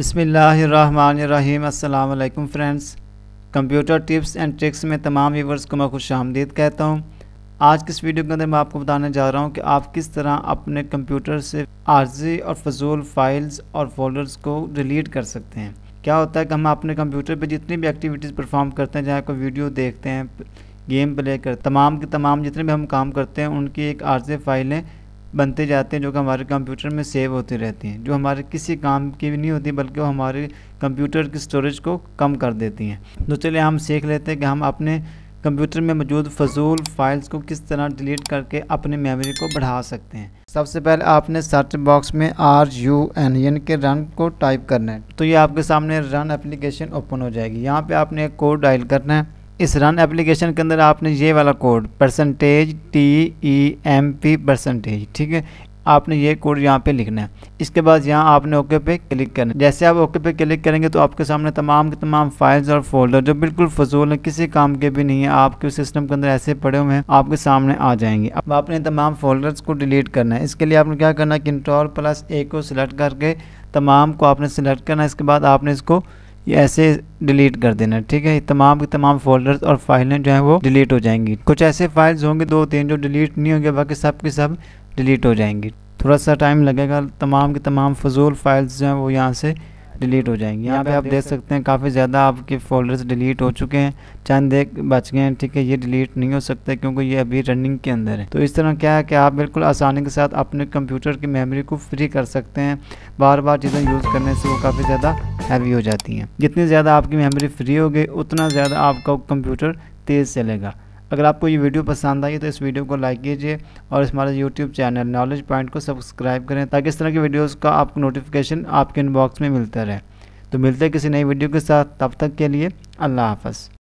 बसमीम् अल्लाम friends computer tips and tricks में तमाम व्यूवर्स को मैं खुश आमदीद कहता हूँ आज किस वीडियो के अंदर मैं आपको बताने जा रहा हूँ कि आप किस तरह अपने कंप्यूटर से आर्जी और फजूल फाइल्स और फोल्डर्स को डिलीट कर सकते हैं क्या होता है कि हम अपने कंप्यूटर पर जितनी भी एक्टिविटीज़ परफॉर्म करते हैं चाहे कोई वीडियो देखते हैं गेम प्ले कर तमाम के तमाम जितने भी हम काम करते हैं उनकी एक आर्जी फाइलें बनते जाते हैं जो कि हमारे कंप्यूटर में सेव होती रहती हैं जो हमारे किसी काम की भी नहीं होती बल्कि वो हमारे कंप्यूटर की स्टोरेज को कम कर देती हैं तो चलिए हम सीख लेते हैं कि हम अपने कंप्यूटर में मौजूद फजूल फाइल्स को किस तरह डिलीट करके अपने मेमोरी को बढ़ा सकते हैं सबसे पहले आपने सर्च बॉक्स में आर यू एन एन के रन को टाइप करना है तो ये आपके सामने रन एप्लीकेशन ओपन हो जाएगी यहाँ पे आपने एक कोड डायल करना है इस रन एप्लीकेशन के अंदर आपने ये वाला code percentage T E M P percentage ठीक है आपने ये कोड यहाँ पे लिखना है इसके बाद यहाँ आपने ओके पे क्लिक करना है जैसे आप ओके पे क्लिक करेंगे तो आपके सामने तमाम के तमाम फाइल्स और फोल्डर जो बिल्कुल फजूल है किसी काम के भी नहीं है आपके सिस्टम के अंदर ऐसे पड़े हुए हैं आपके सामने आ जाएंगे अब आपने तमाम फोल्डर्स को डिलीट करना है इसके लिए आपने क्या करना है कंट्रोल प्लस ए को सिलेक्ट करके तमाम को आपने सिलेक्ट करना है इसके बाद आपने इसको ये ऐसे डिलीट कर देना ठीक है तमाम के तमाम फोल्डर्स और फाइलें जो हैं वो डिलीट हो जाएंगी कुछ ऐसे फाइल्स होंगे दो तीन जो डिलीट नहीं होंगे बाकी सब के सब डिलीट हो जाएंगी थोड़ा सा टाइम लगेगा तमाम के तमाम फजूल फाइल्स जो हैं वो यहाँ से डिलीट हो जाएंगी यहाँ पे आप देख सकते हैं काफ़ी ज़्यादा आपके फोल्डर्स डिलीट हो चुके हैं चंद एक बच गए हैं ठीक है ये डिलीट नहीं हो सकते क्योंकि ये अभी रनिंग के अंदर है तो इस तरह क्या है कि आप बिल्कुल आसानी के साथ अपने कंप्यूटर की मेमोरी को फ्री कर सकते हैं बार बार चीज़ें यूज़ करने से वो काफ़ी ज़्यादा हैवी हो जाती हैं जितनी ज़्यादा आपकी मेमोरी फ्री होगी उतना ज़्यादा आपका कंप्यूटर तेज़ चलेगा अगर आपको ये वीडियो पसंद आई तो इस वीडियो को लाइक कीजिए और इस हमारे यूट्यूब चैनल नॉलेज पॉइंट को सब्सक्राइब करें ताकि इस तरह की वीडियोज़ का आपको नोटिफिकेशन आपके इनबॉक्स में मिलता रहे तो मिलते हैं किसी नई वीडियो के साथ तब तक के लिए अल्लाह हाफ़